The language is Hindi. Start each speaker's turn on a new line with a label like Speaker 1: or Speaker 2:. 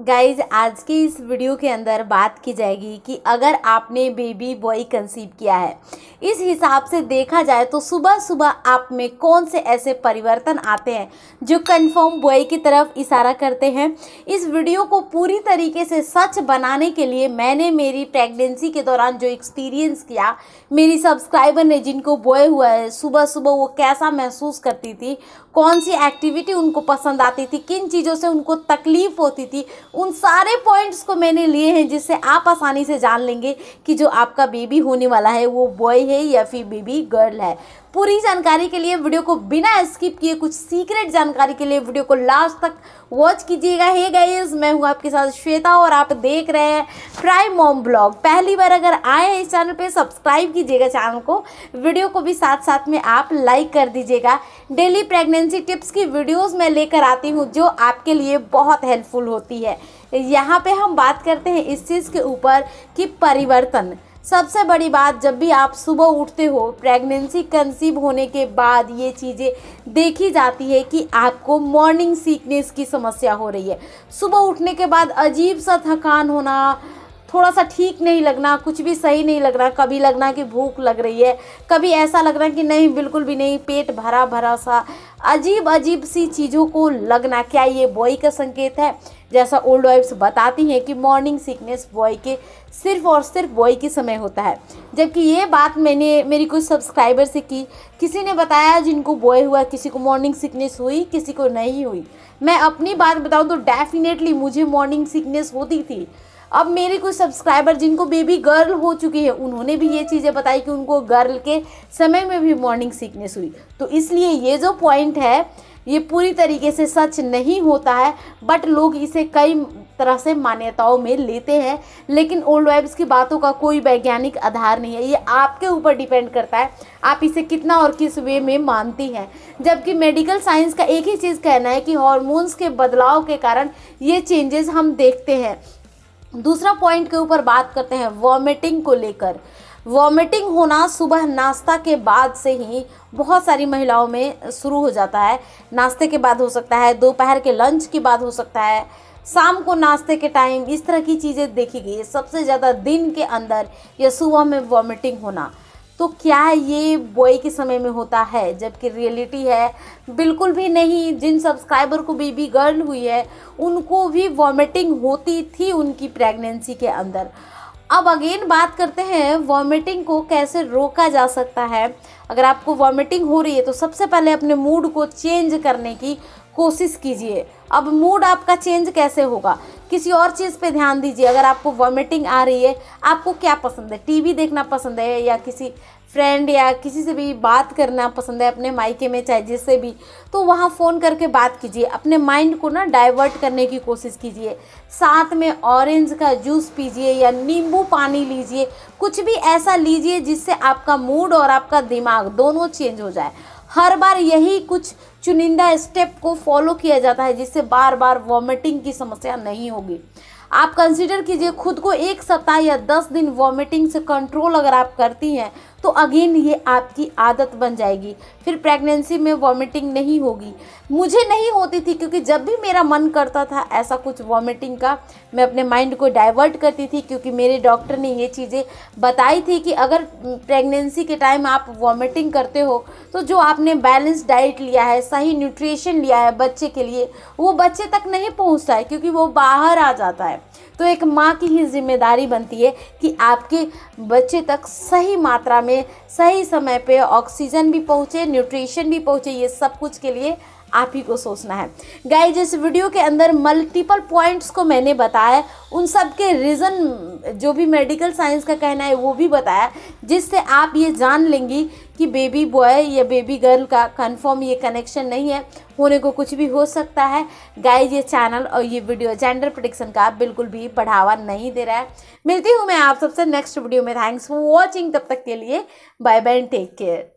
Speaker 1: गाइज आज की इस वीडियो के अंदर बात की जाएगी कि अगर आपने बेबी बॉय कंसीव किया है इस हिसाब से देखा जाए तो सुबह सुबह आप में कौन से ऐसे परिवर्तन आते हैं जो कंफर्म बॉय की तरफ इशारा करते हैं इस वीडियो को पूरी तरीके से सच बनाने के लिए मैंने मेरी प्रेगनेंसी के दौरान जो एक्सपीरियंस किया मेरी सब्सक्राइबर ने जिनको बॉय हुआ है सुबह सुबह वो कैसा महसूस करती थी कौन सी एक्टिविटी उनको पसंद आती थी किन चीज़ों से उनको तकलीफ़ होती थी उन सारे पॉइंट्स को मैंने लिए हैं जिससे आप आसानी से जान लेंगे कि जो आपका बेबी होने वाला है वो बॉय है या फिर बेबी गर्ल है पूरी जानकारी के लिए वीडियो को बिना स्किप किए कुछ सीक्रेट जानकारी के लिए वीडियो को लास्ट तक वॉच कीजिएगा हे गाइस मैं हूँ आपके साथ श्वेता और आप देख रहे हैं प्राइम मॉम ब्लॉग पहली बार अगर आए हैं इस चैनल पे सब्सक्राइब कीजिएगा चैनल को वीडियो को भी साथ साथ में आप लाइक कर दीजिएगा डेली प्रेगनेंसी टिप्स की वीडियोज़ मैं लेकर आती हूँ जो आपके लिए बहुत हेल्पफुल होती है यहाँ पे हम बात करते हैं इस चीज़ के ऊपर कि परिवर्तन सबसे बड़ी बात जब भी आप सुबह उठते हो प्रेगनेंसी कंसीव होने के बाद ये चीज़ें देखी जाती है कि आपको मॉर्निंग सीकनेस की समस्या हो रही है सुबह उठने के बाद अजीब सा थकान होना थोड़ा सा ठीक नहीं लगना कुछ भी सही नहीं लग रहा कभी लगना कि भूख लग रही है कभी ऐसा लग रहा कि नहीं बिल्कुल भी नहीं पेट भरा भरा सा अजीब अजीब सी चीज़ों को लगना क्या ये बॉय का संकेत है जैसा ओल्ड वाइफ्स बताती हैं कि मॉर्निंग सिकनेस बॉय के सिर्फ और सिर्फ बॉय के समय होता है जबकि ये बात मैंने मेरी कुछ सब्सक्राइबर से की किसी ने बताया जिनको बॉय हुआ किसी को मॉर्निंग सिकनेस हुई किसी को नहीं हुई मैं अपनी बात बताऊँ तो डेफिनेटली मुझे मॉर्निंग सिकनेस होती थी अब मेरे कुछ सब्सक्राइबर जिनको बेबी गर्ल हो चुकी है उन्होंने भी ये चीज़ें बताई कि उनको गर्ल के समय में भी मॉर्निंग सिकनेस हुई तो इसलिए ये जो पॉइंट है ये पूरी तरीके से सच नहीं होता है बट लोग इसे कई तरह से मान्यताओं में लेते हैं लेकिन ओल्ड वाइब्स की बातों का कोई वैज्ञानिक आधार नहीं है ये आपके ऊपर डिपेंड करता है आप इसे कितना और किस वे में मानती हैं जबकि मेडिकल साइंस का एक ही चीज़ कहना है कि हॉर्मोन्स के बदलाव के कारण ये चेंजेस हम देखते हैं दूसरा पॉइंट के ऊपर बात करते हैं वॉमिटिंग को लेकर वॉमिटिंग होना सुबह नाश्ता के बाद से ही बहुत सारी महिलाओं में शुरू हो जाता है नाश्ते के बाद हो सकता है दोपहर के लंच के बाद हो सकता है शाम को नाश्ते के टाइम इस तरह की चीज़ें देखी गई सबसे ज़्यादा दिन के अंदर या सुबह में वॉमिटिंग होना तो क्या ये बॉय के समय में होता है जबकि रियलिटी है बिल्कुल भी नहीं जिन सब्सक्राइबर को बेबी गर्ल हुई है उनको भी वॉमिटिंग होती थी उनकी प्रेगनेंसी के अंदर अब अगेन बात करते हैं वॉमिटिंग को कैसे रोका जा सकता है अगर आपको वॉमिटिंग हो रही है तो सबसे पहले अपने मूड को चेंज करने की कोशिश कीजिए अब मूड आपका चेंज कैसे होगा किसी और चीज़ पे ध्यान दीजिए अगर आपको वॉमिटिंग आ रही है आपको क्या पसंद है टीवी देखना पसंद है या किसी फ्रेंड या किसी से भी बात करना पसंद है अपने मायके में चाहे जिससे भी तो वहाँ फ़ोन करके बात कीजिए अपने माइंड को ना डाइवर्ट करने की कोशिश कीजिए साथ में ऑरेंज का जूस पीजिए या नींबू पानी लीजिए कुछ भी ऐसा लीजिए जिससे आपका मूड और आपका दिमाग दोनों चेंज हो जाए हर बार यही कुछ चुनिंदा स्टेप को फॉलो किया जाता है जिससे बार बार वॉमिटिंग की समस्या नहीं होगी आप कंसिडर कीजिए खुद को एक सप्ताह या दस दिन वॉमिटिंग से कंट्रोल अगर आप करती हैं तो अगेन ये आपकी आदत बन जाएगी फिर प्रेगनेंसी में वॉमिटिंग नहीं होगी मुझे नहीं होती थी क्योंकि जब भी मेरा मन करता था ऐसा कुछ वॉमिटिंग का मैं अपने माइंड को डाइवर्ट करती थी क्योंकि मेरे डॉक्टर ने ये चीज़ें बताई थी कि अगर प्रेगनेंसी के टाइम आप वॉमिटिंग करते हो तो जो आपने बैलेंस डाइट लिया है सही न्यूट्रिशन लिया है बच्चे के लिए वो बच्चे तक नहीं पहुँचता है क्योंकि वो बाहर आ जाता है तो एक माँ की ही जिम्मेदारी बनती है कि आपके बच्चे तक सही मात्रा में सही समय पे ऑक्सीजन भी पहुँचे न्यूट्रिशन भी पहुँचे ये सब कुछ के लिए आप ही को सोचना है गाइज इस वीडियो के अंदर मल्टीपल पॉइंट्स को मैंने बताया उन सब के रीज़न जो भी मेडिकल साइंस का कहना है वो भी बताया जिससे आप ये जान लेंगी कि बेबी बॉय या बेबी गर्ल का कंफर्म ये कनेक्शन नहीं है होने को कुछ भी हो सकता है गाइज ये चैनल और ये वीडियो जेंडर प्रोडिक्शन का बिल्कुल भी बढ़ावा नहीं दे रहा है मिलती हूँ मैं आप सबसे नेक्स्ट वीडियो में थैंक्स फॉर वॉचिंग तब तक के लिए बाय बाय टेक केयर